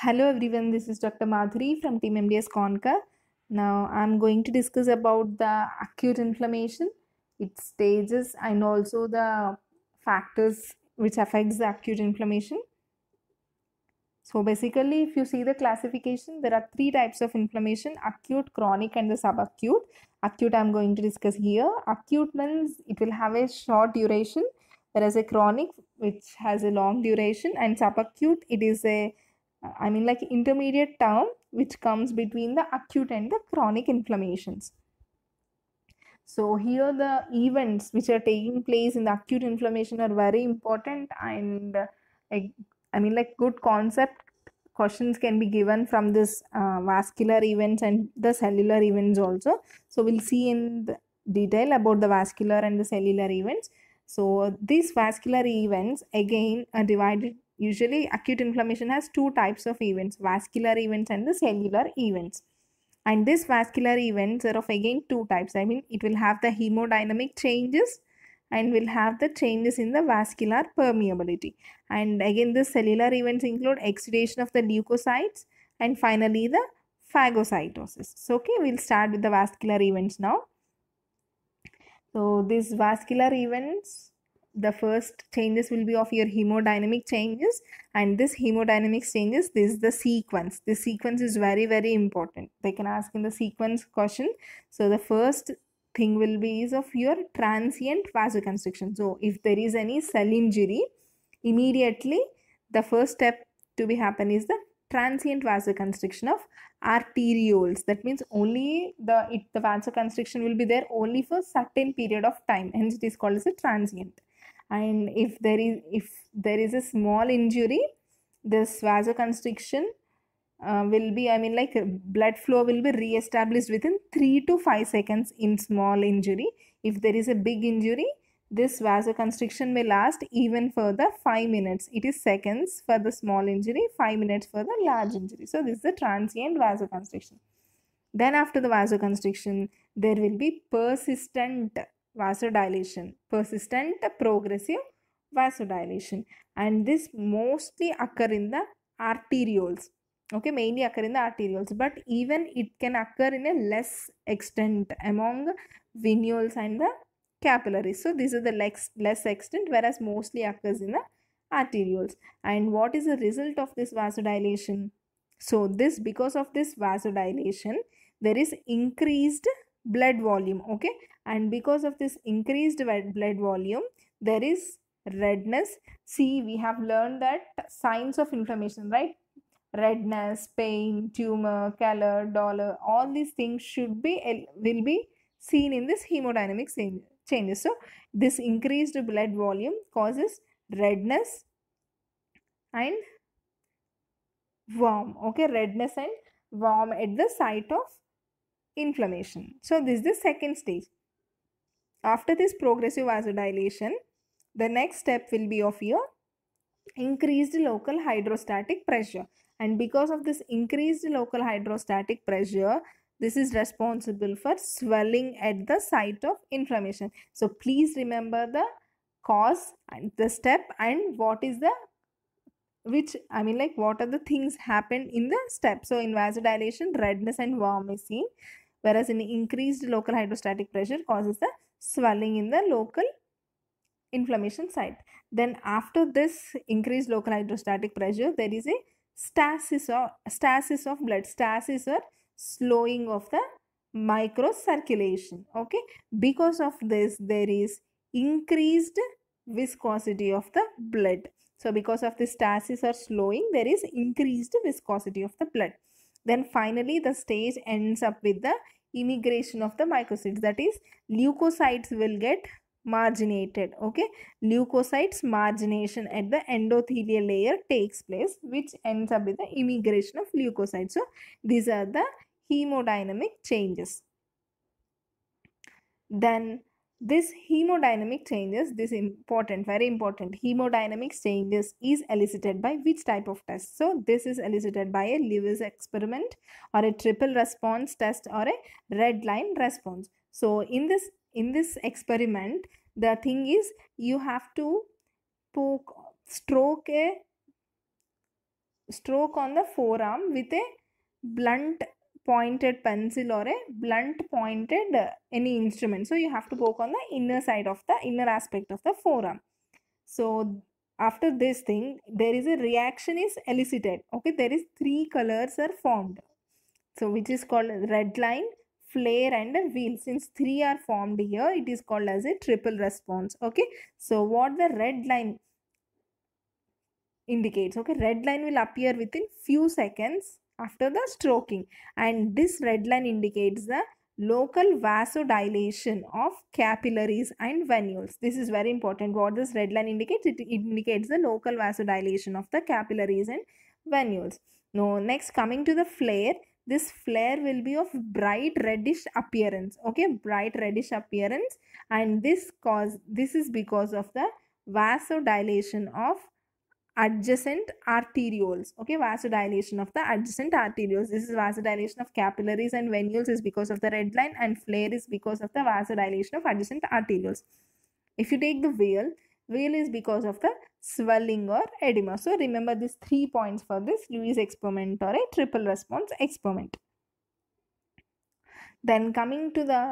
Hello everyone, this is Dr. Madhuri from Team MDS Conca. Now I'm going to discuss about the acute inflammation, its stages and also the factors which affects the acute inflammation. So basically if you see the classification, there are three types of inflammation, acute, chronic and the subacute. Acute I'm going to discuss here. Acute means it will have a short duration whereas a chronic which has a long duration and subacute it is a I mean like intermediate term which comes between the acute and the chronic inflammations. So here the events which are taking place in the acute inflammation are very important and like, I mean like good concept questions can be given from this uh, vascular events and the cellular events also. So we'll see in detail about the vascular and the cellular events. So these vascular events again are divided Usually, acute inflammation has two types of events vascular events and the cellular events. And this vascular events are of again two types. I mean, it will have the hemodynamic changes and will have the changes in the vascular permeability. And again, the cellular events include exudation of the leukocytes and finally the phagocytosis. So, okay, we'll start with the vascular events now. So, these vascular events the first changes will be of your hemodynamic changes and this hemodynamic changes this is the sequence this sequence is very very important they can ask in the sequence question so the first thing will be is of your transient vasoconstriction so if there is any cell injury immediately the first step to be happen is the transient vasoconstriction of arterioles that means only the it, the vasoconstriction will be there only for certain period of time hence it is called as a transient and if there is if there is a small injury this vasoconstriction uh, will be i mean like uh, blood flow will be reestablished within 3 to 5 seconds in small injury if there is a big injury this vasoconstriction may last even for the 5 minutes it is seconds for the small injury 5 minutes for the large injury so this is the transient vasoconstriction then after the vasoconstriction there will be persistent vasodilation, persistent progressive vasodilation. And this mostly occur in the arterioles. Okay, mainly occur in the arterioles, but even it can occur in a less extent among venules and the capillaries. So these are the less, less extent, whereas mostly occurs in the arterioles. And what is the result of this vasodilation? So this because of this vasodilation, there is increased blood volume okay and because of this increased blood volume there is redness see we have learned that signs of inflammation right redness pain tumor color dollar all these things should be will be seen in this hemodynamic changes so this increased blood volume causes redness and warm okay redness and warm at the site of inflammation. So this is the second stage. After this progressive vasodilation, the next step will be of your increased local hydrostatic pressure. And because of this increased local hydrostatic pressure, this is responsible for swelling at the site of inflammation. So please remember the cause and the step and what is the which I mean like what are the things happen in the step. So in vasodilation redness and warm is seen whereas an increased local hydrostatic pressure causes the swelling in the local inflammation site. Then after this increased local hydrostatic pressure, there is a stasis or stasis of blood, stasis or slowing of the microcirculation. Okay, because of this, there is increased viscosity of the blood. So because of the stasis or slowing, there is increased viscosity of the blood. Then finally, the stage ends up with the immigration of the myocytes that is leukocytes will get marginated okay leukocytes margination at the endothelial layer takes place which ends up with the immigration of leukocytes so these are the hemodynamic changes then this hemodynamic changes this important very important hemodynamic changes is elicited by which type of test so this is elicited by a lewis experiment or a triple response test or a red line response so in this in this experiment the thing is you have to poke stroke a stroke on the forearm with a blunt pointed pencil or a blunt pointed uh, any instrument. So you have to poke on the inner side of the inner aspect of the forearm. So after this thing, there is a reaction is elicited. Okay, there is three colors are formed. So which is called red line, flare and a wheel. Since three are formed here, it is called as a triple response. Okay, so what the red line indicates. Okay, red line will appear within few seconds after the stroking and this red line indicates the local vasodilation of capillaries and venules. This is very important. What this red line indicates, it indicates the local vasodilation of the capillaries and venules. Now, next coming to the flare, this flare will be of bright reddish appearance. Okay, bright reddish appearance and this cause, this is because of the vasodilation of adjacent arterioles okay vasodilation of the adjacent arterioles this is vasodilation of capillaries and venules is because of the red line and flare is because of the vasodilation of adjacent arterioles if you take the veil veil is because of the swelling or edema so remember these three points for this lewis experiment or a triple response experiment then coming to the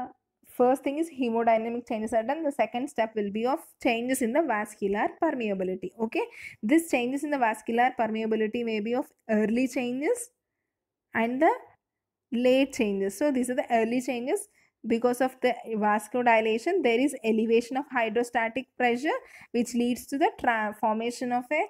First thing is hemodynamic changes are done. The second step will be of changes in the vascular permeability. Okay. This changes in the vascular permeability may be of early changes and the late changes. So these are the early changes because of the vasodilation there is elevation of hydrostatic pressure which leads to the formation of a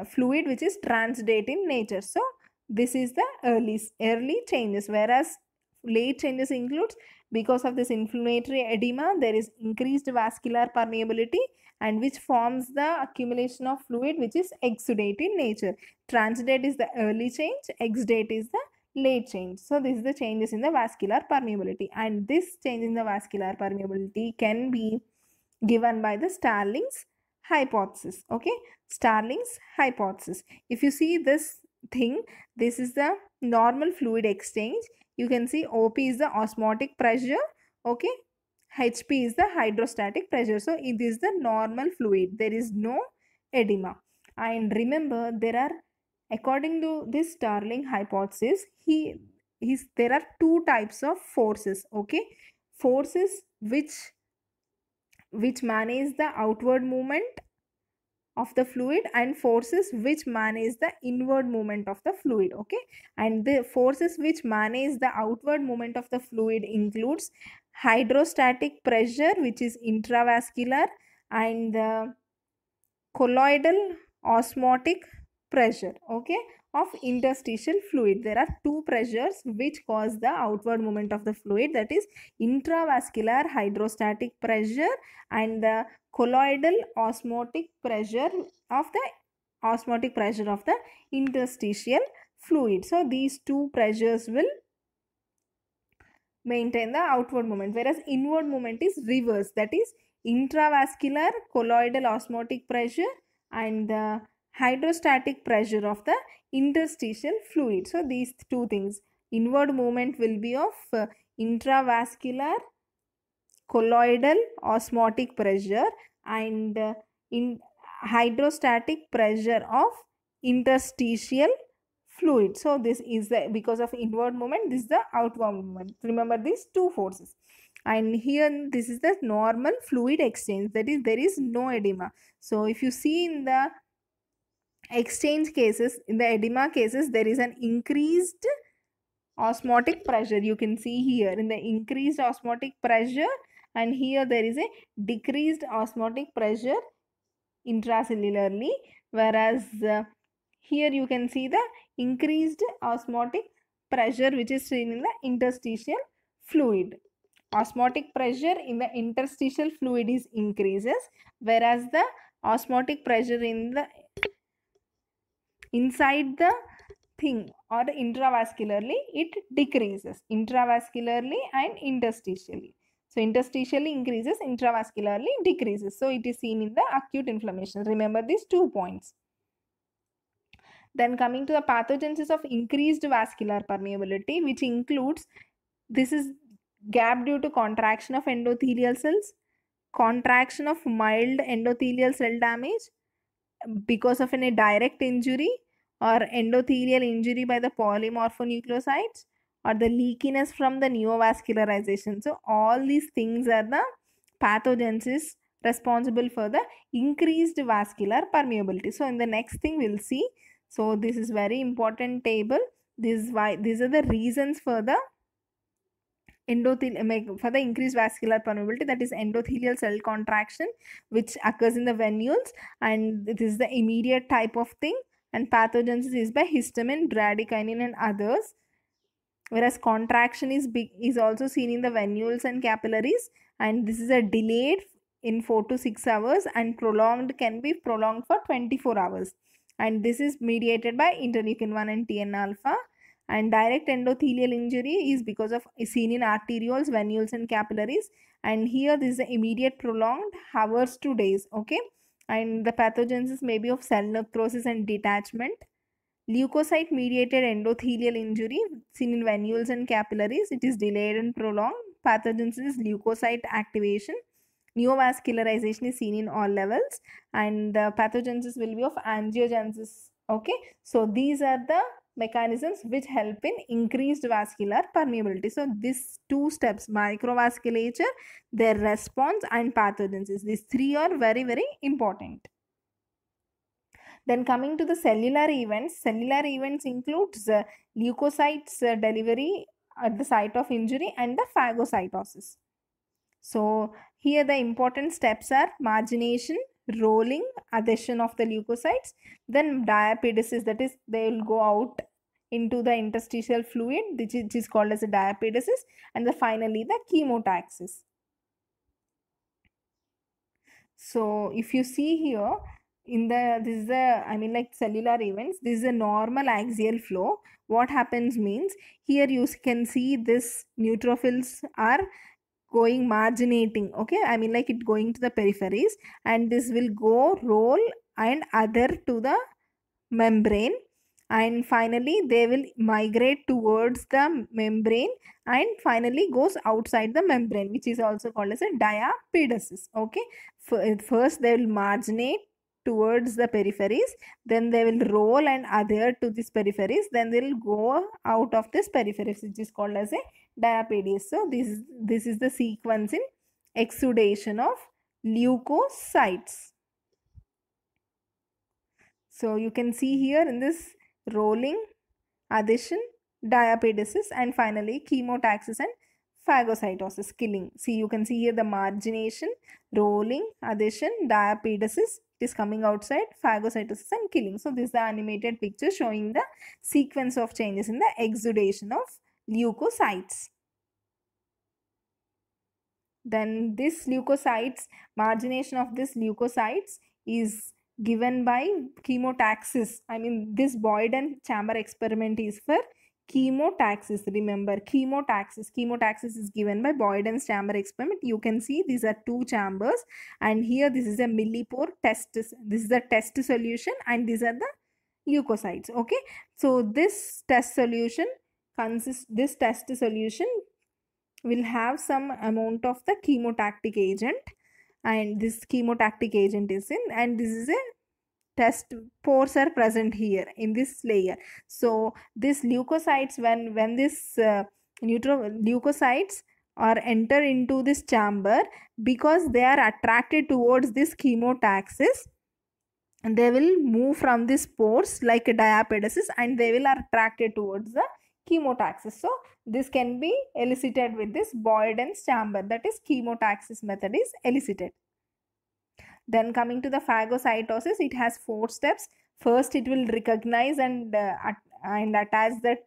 uh, fluid which is transdate in nature so this is the early early changes whereas late changes includes because of this inflammatory edema, there is increased vascular permeability and which forms the accumulation of fluid which is exudate in nature. Transudate is the early change, exudate is the late change. So this is the changes in the vascular permeability and this change in the vascular permeability can be given by the Starling's hypothesis. Okay, Starling's hypothesis. If you see this thing, this is the normal fluid exchange you can see op is the osmotic pressure okay hp is the hydrostatic pressure so it is the normal fluid there is no edema and remember there are according to this starling hypothesis he is there are two types of forces okay forces which which manage the outward movement of the fluid and forces which manage the inward movement of the fluid okay and the forces which manage the outward movement of the fluid includes hydrostatic pressure which is intravascular and the uh, colloidal osmotic pressure okay of interstitial fluid. There are two pressures which cause the outward movement of the fluid that is intravascular hydrostatic pressure and the colloidal osmotic pressure of the osmotic pressure of the interstitial fluid. So these two pressures will maintain the outward movement whereas inward movement is reverse that is intravascular colloidal osmotic pressure and the hydrostatic pressure of the interstitial fluid. So these two things inward movement will be of uh, intravascular colloidal osmotic pressure and uh, in hydrostatic pressure of interstitial fluid. So this is the because of inward movement this is the outward movement. Remember these two forces and here this is the normal fluid exchange that is there is no edema. So if you see in the exchange cases, in the edema cases, there is an increased osmotic pressure. You can see here in the increased osmotic pressure and here there is a decreased osmotic pressure intracellularly whereas uh, here you can see the increased osmotic pressure which is seen in the interstitial fluid. Osmotic pressure in the interstitial fluid is increases whereas the osmotic pressure in the inside the thing or intravascularly it decreases intravascularly and interstitially so interstitially increases intravascularly decreases so it is seen in the acute inflammation remember these two points then coming to the pathogenesis of increased vascular permeability which includes this is gap due to contraction of endothelial cells contraction of mild endothelial cell damage because of any direct injury or endothelial injury by the polymorphonucleosides or the leakiness from the neovascularization. So, all these things are the pathogenesis responsible for the increased vascular permeability. So, in the next thing we'll see. So, this is very important table. This is why these are the reasons for the endothelial for the increased vascular permeability that is endothelial cell contraction which occurs in the venules and this is the immediate type of thing and pathogenesis is by histamine, bradykinin and others. Whereas contraction is big, is also seen in the venules and capillaries and this is a delayed in 4 to 6 hours and prolonged can be prolonged for 24 hours and this is mediated by interleukin 1 and TN alpha and direct endothelial injury is because of is seen in arterioles venules and capillaries and here this is immediate prolonged hours to days okay and the pathogenesis may be of cell necrosis and detachment. Leukocyte mediated endothelial injury seen in venules and capillaries. It is delayed and prolonged. Pathogenesis is leukocyte activation. Neovascularization is seen in all levels, and the pathogenesis will be of angiogenesis. Okay, so these are the mechanisms which help in increased vascular permeability. So these two steps, microvasculature, their response and pathogenesis, these three are very, very important. Then coming to the cellular events, cellular events includes uh, leukocytes uh, delivery at the site of injury and the phagocytosis. So here the important steps are margination, rolling adhesion of the leukocytes then diapedesis that is they will go out into the interstitial fluid, which is called as a diapedesis, and the, finally the chemotaxis. So if you see here, in the this is the i mean like cellular events this is a normal axial flow what happens means here you can see this neutrophils are going marginating okay i mean like it going to the peripheries and this will go roll and other to the membrane and finally they will migrate towards the membrane and finally goes outside the membrane which is also called as a diapedesis okay first they will marginate towards the peripheries then they will roll and adhere to these peripheries then they will go out of this peripheries which is called as a diapedesis so this this is the sequence in exudation of leukocytes so you can see here in this rolling, addition, diapedesis, and finally chemotaxis and phagocytosis, killing. See, you can see here the margination, rolling, addition, diapedesis, it is coming outside, phagocytosis and killing. So, this is the animated picture showing the sequence of changes in the exudation of leukocytes then this leukocytes margination of this leukocytes is given by chemotaxis. I mean, this Boyd and chamber experiment is for chemotaxis. Remember, chemotaxis. Chemotaxis is given by Boyd and chamber experiment. You can see these are two chambers, and here this is a millipore test. This is a test solution, and these are the leukocytes. Okay, so this test solution consists. This test solution will have some amount of the chemotactic agent and this chemotactic agent is in and this is a test pores are present here in this layer so this leukocytes when when this uh, leukocytes are enter into this chamber because they are attracted towards this chemotaxis they will move from this pores like a diapedesis and they will are attracted towards the chemotaxis. So this can be elicited with this Boyden's chamber that is chemotaxis method is elicited. Then coming to the phagocytosis, it has four steps. First, it will recognize and uh, and attach that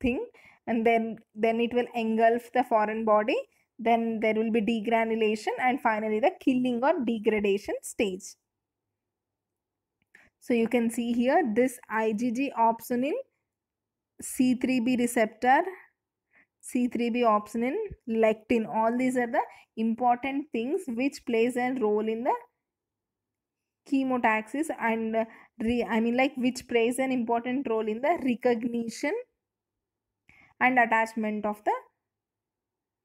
thing, and then then it will engulf the foreign body. Then there will be degranulation, and finally the killing or degradation stage. So you can see here this IgG opsonin C3B receptor, C3B opsonin, lectin. All these are the important things which plays a role in the chemotaxis and uh, re, I mean like which plays an important role in the recognition and attachment of the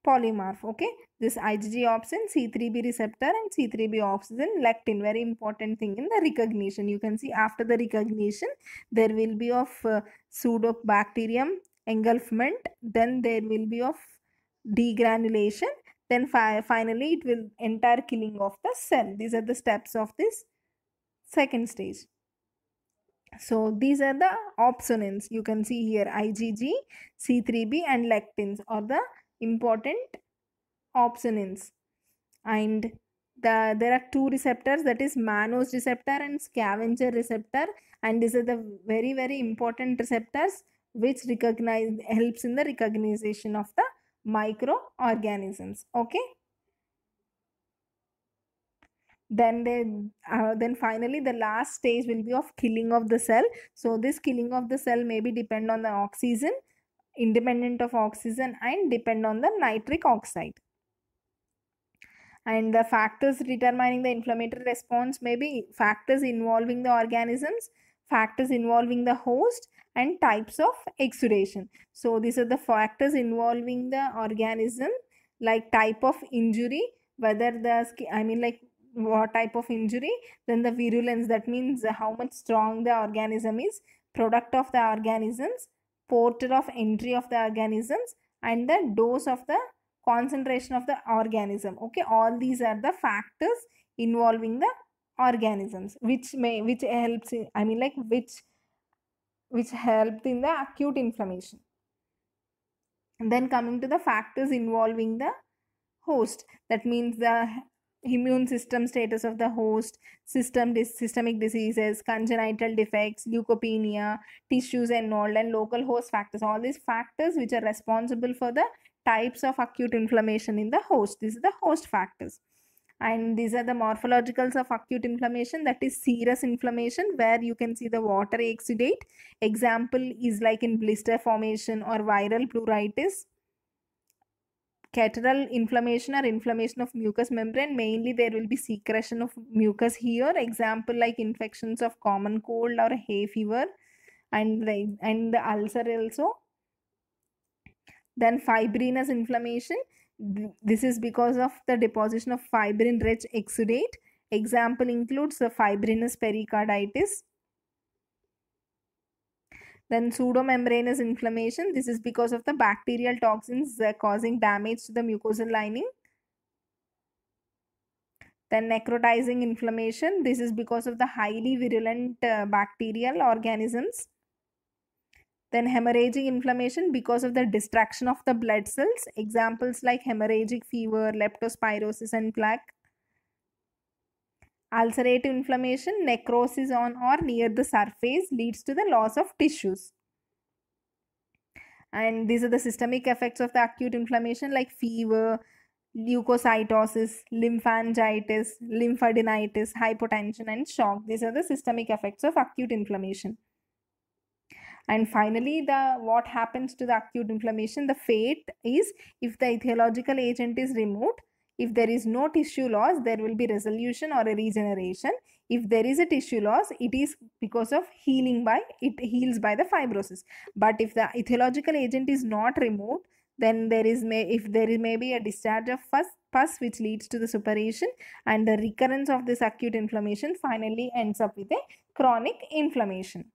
polymorph. Okay this IgG option, C3B receptor and C3B opsin lectin, very important thing in the recognition. You can see after the recognition, there will be of uh, pseudobacterium engulfment, then there will be of degranulation, then fi finally it will entire killing of the cell. These are the steps of this second stage. So these are the opsonins you can see here IgG, C3B and lectins are the important opsonins and the, there are two receptors that is mannose receptor and scavenger receptor and these are the very very important receptors which recognize helps in the recognition of the microorganisms okay then they uh, then finally the last stage will be of killing of the cell so this killing of the cell may be depend on the oxygen independent of oxygen and depend on the nitric oxide and the factors determining the inflammatory response may be factors involving the organisms factors involving the host and types of exudation so these are the factors involving the organism like type of injury whether the i mean like what type of injury then the virulence that means how much strong the organism is product of the organisms portal of entry of the organisms and the dose of the concentration of the organism okay all these are the factors involving the organisms which may which helps in, i mean like which which helped in the acute inflammation and then coming to the factors involving the host that means the immune system status of the host system dis- systemic diseases congenital defects leukopenia tissues and all and local host factors all these factors which are responsible for the types of acute inflammation in the host. This is the host factors. And these are the morphologicals of acute inflammation that is serous inflammation where you can see the water exudate. Example is like in blister formation or viral pleuritis. Cateral inflammation or inflammation of mucous membrane mainly there will be secretion of mucus here example like infections of common cold or hay fever and the, and the ulcer also then fibrinous inflammation. This is because of the deposition of fibrin rich exudate. Example includes the fibrinous pericarditis. Then pseudomembranous inflammation. This is because of the bacterial toxins uh, causing damage to the mucosal lining. Then necrotizing inflammation. This is because of the highly virulent uh, bacterial organisms. Then hemorrhagic inflammation because of the distraction of the blood cells. Examples like hemorrhagic fever, leptospirosis and plaque. Ulcerative inflammation, necrosis on or near the surface leads to the loss of tissues. And these are the systemic effects of the acute inflammation like fever, leukocytosis, lymphangitis, lymphadenitis, hypotension, and shock. These are the systemic effects of acute inflammation. And finally, the what happens to the acute inflammation? The fate is if the etiological agent is removed, if there is no tissue loss, there will be resolution or a regeneration. If there is a tissue loss, it is because of healing by it heals by the fibrosis. But if the etiological agent is not removed, then there is may if there is be a discharge of pus, pus which leads to the suppuration and the recurrence of this acute inflammation finally ends up with a chronic inflammation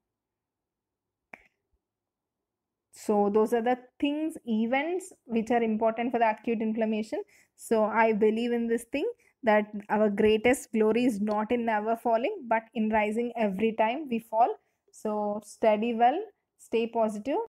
so those are the things events which are important for the acute inflammation so i believe in this thing that our greatest glory is not in never falling but in rising every time we fall so study well stay positive